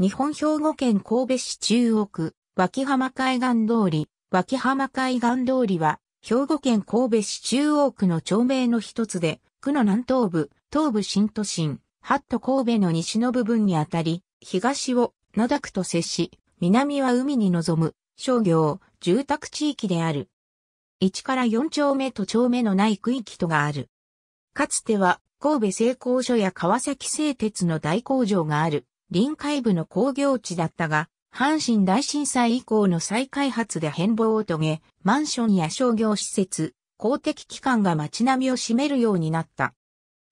日本兵庫県神戸市中央区、脇浜海岸通り、脇浜海岸通りは、兵庫県神戸市中央区の町名の一つで、区の南東部、東部新都心、八都神戸の西の部分にあたり、東を野田区と接し、南は海に臨む商業、住宅地域である。1から4丁目と丁目のない区域とがある。かつては神戸製鋼所や川崎製鉄の大工場がある臨海部の工業地だったが、阪神大震災以降の再開発で変貌を遂げ、マンションや商業施設、公的機関が街並みを占めるようになった。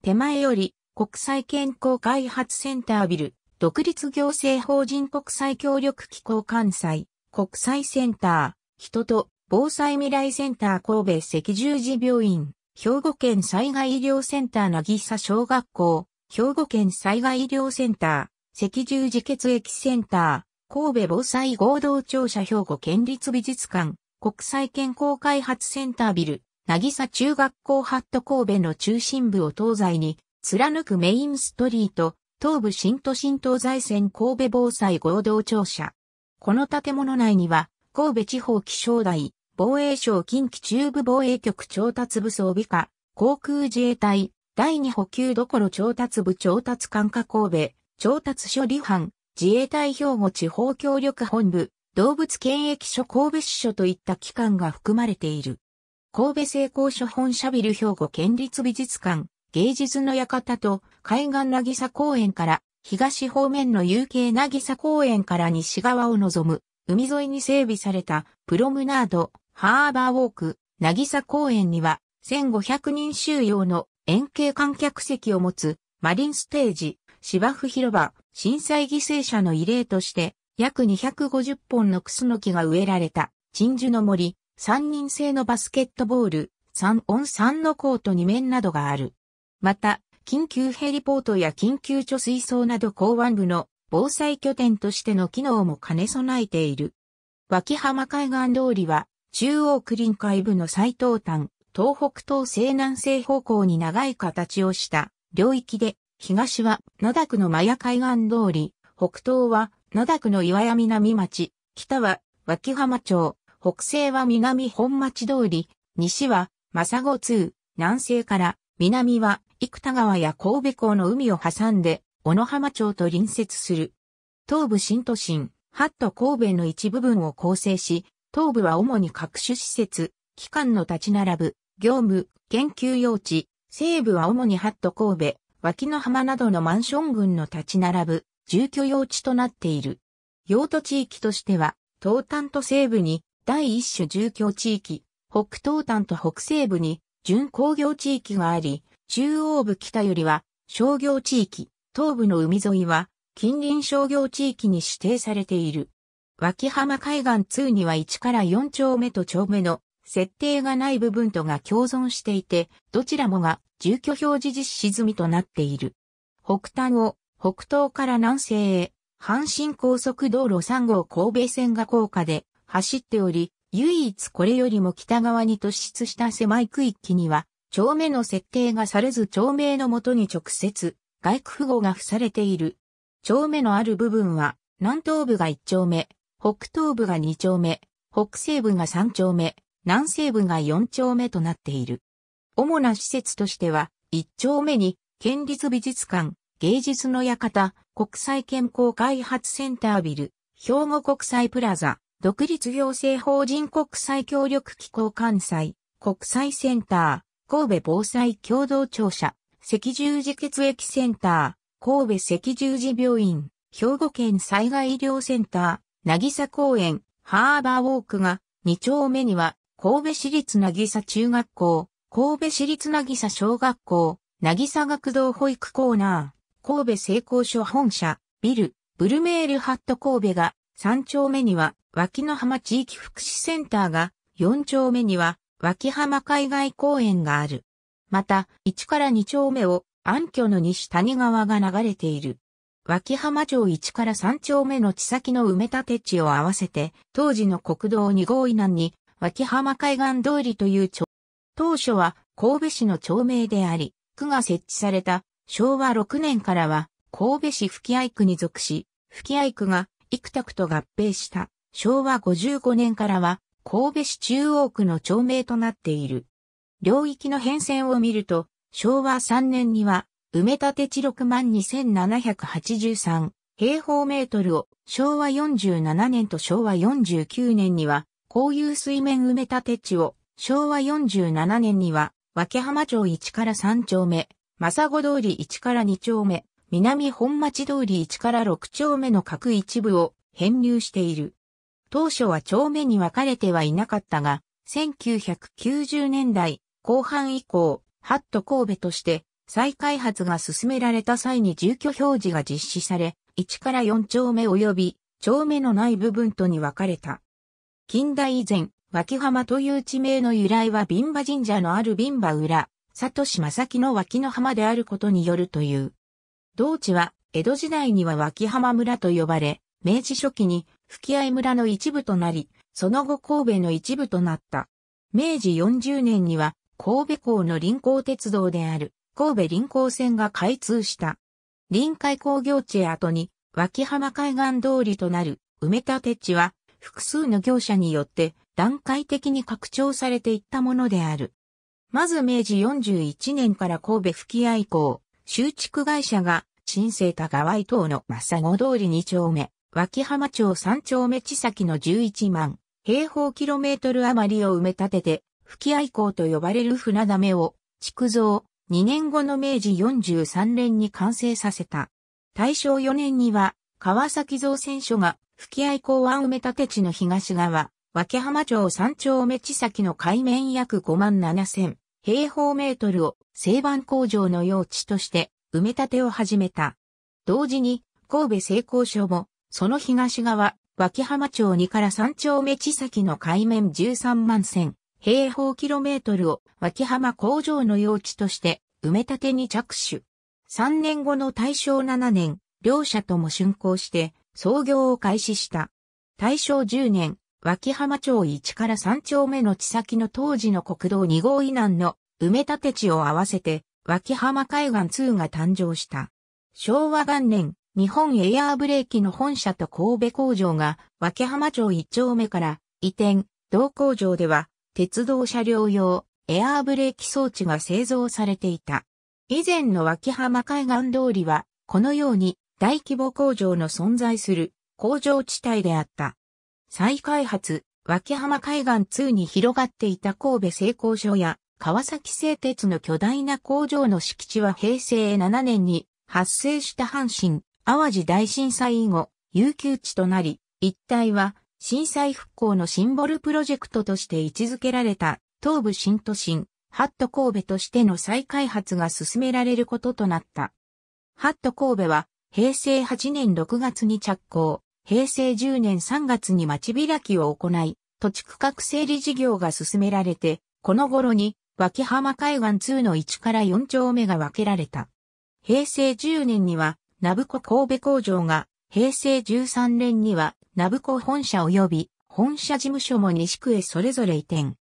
手前より、国際健康開発センタービル、独立行政法人国際協力機構関西、国際センター、人と防災未来センター神戸赤十字病院、兵庫県災害医療センターなぎさ小学校、兵庫県災害医療センター、赤十字血液センター、神戸防災合同庁舎兵庫県立美術館、国際健康開発センタービル、なぎさ中学校ハット神戸の中心部を東西に、貫くメインストリート、東部新都心東西線神戸防災合同庁舎。この建物内には、神戸地方気象台、防衛省近畿中部防衛局調達部装備課、航空自衛隊、第2補給どころ調達部調達管課神戸、調達処理班、自衛隊兵庫地方協力本部、動物検疫所神戸支所といった機関が含まれている。神戸成功所本社ビル兵庫県立美術館、芸術の館と海岸なぎさ公園から東方面の有形なぎさ公園から西側を望む海沿いに整備されたプロムナード、ハーバーウォーク、なぎさ公園には1500人収容の円形観客席を持つマリンステージ、芝生広場、震災犠牲者の慰霊として、約250本のクスノキが植えられた、鎮守の森、三人制のバスケットボール、三音三のコート二面などがある。また、緊急ヘリポートや緊急貯水槽など港湾部の防災拠点としての機能も兼ね備えている。脇浜海岸通りは、中央区臨海部の最東端、東北東西南西方向に長い形をした領域で東は野田区の真屋海岸通り、北東は野田区の岩屋南町、北は脇浜町、北西は南本町通り、西は正子通、南西から南は生田川や神戸港の海を挟んで、小野浜町と隣接する。東部新都心、八都神戸の一部分を構成し、東部は主に各種施設、機関の立ち並ぶ、業務、研究用地、西部は主に八都神戸、脇の浜などのマンション群の立ち並ぶ住居用地となっている。用途地域としては、東端と西部に第一種住居地域、北東端と北西部に準工業地域があり、中央部北よりは商業地域、東部の海沿いは近隣商業地域に指定されている。脇浜海岸2には1から4丁目と丁目の設定がない部分とが共存していて、どちらもが住居表示実施済みとなっている。北端を北東から南西へ、阪神高速道路3号神戸線が高架で走っており、唯一これよりも北側に突出した狭い区域には、町名の設定がされず町名のもとに直接、外区符号が付されている。町名のある部分は、南東部が1丁目、北東部が2丁目、北西部が3丁目、南西部が4丁目となっている。主な施設としては、一丁目に、県立美術館、芸術の館、国際健康開発センタービル、兵庫国際プラザ、独立行政法人国際協力機構関西、国際センター、神戸防災共同庁舎、赤十字血液センター、神戸赤十字病院、兵庫県災害医療センター、渚公園、ハーバーウォークが、2丁目には、神戸市立渚中学校、神戸市立なぎさ小学校、なぎさ学童保育コーナー、神戸成功所本社、ビル、ブルメールハット神戸が、3丁目には、脇の浜地域福祉センターが、4丁目には、脇浜海外公園がある。また、1から2丁目を、暗渠の西谷川が流れている。脇浜町1から3丁目の地先の埋め立て地を合わせて、当時の国道2号以南に、脇浜海岸通りという町当初は神戸市の町名であり、区が設置された昭和6年からは神戸市吹合区に属し、吹合区が幾択と合併した昭和55年からは神戸市中央区の町名となっている。領域の変遷を見ると、昭和3年には埋め立て地62,783平方メートルを昭和47年と昭和49年には、こういう水面埋め立て地を昭和47年には、分浜町1から3丁目、正子通り1から2丁目、南本町通り1から6丁目の各一部を編入している。当初は丁目に分かれてはいなかったが、1990年代後半以降、ハット神戸として再開発が進められた際に住居表示が実施され、1から4丁目及び、丁目のない部分とに分かれた。近代以前、脇浜という地名の由来はビンバ神社のあるビンバ裏、佐藤市正木の脇の浜であることによるという。同地は、江戸時代には脇浜村と呼ばれ、明治初期に吹合村の一部となり、その後神戸の一部となった。明治40年には、神戸港の臨港鉄道である、神戸臨港線が開通した。臨海工業地へ後に、脇浜海岸通りとなる埋め立て地は、複数の業者によって段階的に拡張されていったものである。まず明治41年から神戸吹合以降、修築会社が新生田川井等の正後通り2丁目、脇浜町3丁目地先の11万平方キロメートル余りを埋め立てて、吹合い港と呼ばれる船溜めを築造、2年後の明治43年に完成させた。大正4年には川崎造船所が吹合い港湾埋め立て地の東側、脇浜町三丁目地先の海面約5万7千平方メートルを製板工場の用地として埋め立てを始めた。同時に神戸製鋼所もその東側脇浜町2から三丁目地先の海面13万千平方キロメートルを脇浜工場の用地として埋め立てに着手。3年後の大正7年、両社とも竣工して創業を開始した。大正10年、脇浜町1から3丁目の地先の当時の国道2号以南の埋め立て地を合わせて、脇浜海岸2が誕生した。昭和元年、日本エアーブレーキの本社と神戸工場が脇浜町1丁目から移転、同工場では鉄道車両用エアーブレーキ装置が製造されていた。以前の脇浜海岸通りはこのように大規模工場の存在する工場地帯であった。再開発、脇浜海岸2に広がっていた神戸製鋼所や川崎製鉄の巨大な工場の敷地は平成7年に発生した阪神、淡路大震災以後、有給地となり、一帯は震災復興のシンボルプロジェクトとして位置づけられた東部新都心、ハット神戸としての再開発が進められることとなった。ハット神戸は平成8年6月に着工。平成10年3月に町開きを行い、土地区画整理事業が進められて、この頃に脇浜海岸2の1から4丁目が分けられた。平成10年には、ナブコ神戸工場が、平成13年には、ナブコ本社及び、本社事務所も西区へそれぞれ移転。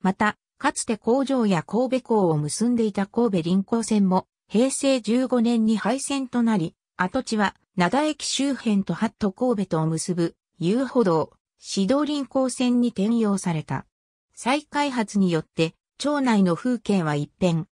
また、かつて工場や神戸港を結んでいた神戸臨港線も、平成15年に廃線となり、跡地は灘駅周辺とハット神戸とを結ぶ遊歩道、指導輪行線に転用された。再開発によって、町内の風景は一変。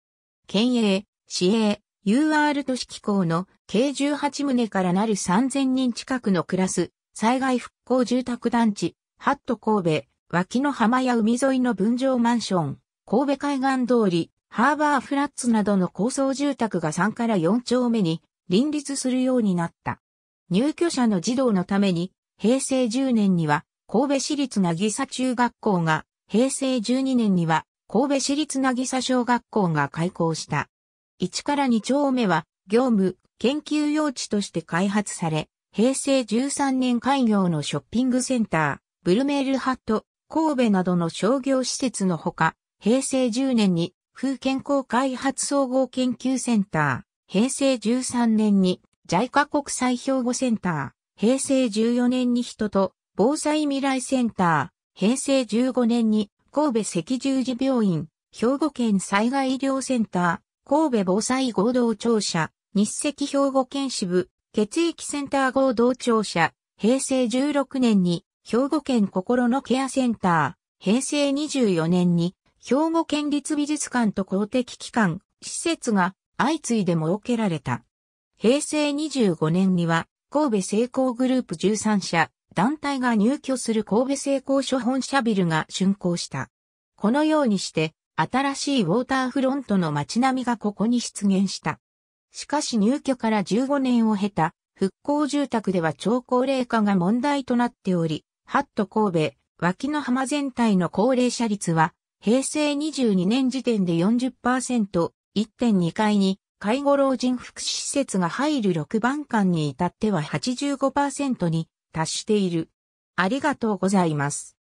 県営、市営、UR 都市機構の計18棟からなる3000人近くの暮らす災害復興住宅団地、ハット神戸、脇の浜や海沿いの分譲マンション、神戸海岸通り、ハーバーフラッツなどの高層住宅が3から4丁目に林立するようになった。入居者の児童のために、平成10年には、神戸市立なぎさ中学校が、平成12年には、神戸市立なぎさ小学校が開校した。1から2丁目は、業務、研究用地として開発され、平成13年開業のショッピングセンター、ブルメールハット、神戸などの商業施設のほか、平成10年に、風健康開発総合研究センター、平成13年に JICA 国際兵庫センター、平成14年に人と防災未来センター、平成15年に神戸赤十字病院、兵庫県災害医療センター、神戸防災合同庁舎、日赤兵庫県支部、血液センター合同庁舎、平成16年に兵庫県心のケアセンター、平成24年に兵庫県立美術館と公的機関、施設が相次いで設けられた。平成25年には、神戸成功グループ13社、団体が入居する神戸成功所本社ビルが竣工した。このようにして、新しいウォーターフロントの街並みがここに出現した。しかし入居から15年を経た復興住宅では超高齢化が問題となっており、ハット神戸、脇の浜全体の高齢者率は平成22年時点で40% 1.2階に介護老人福祉施設が入る6番館に至っては85%に達している。ありがとうございます。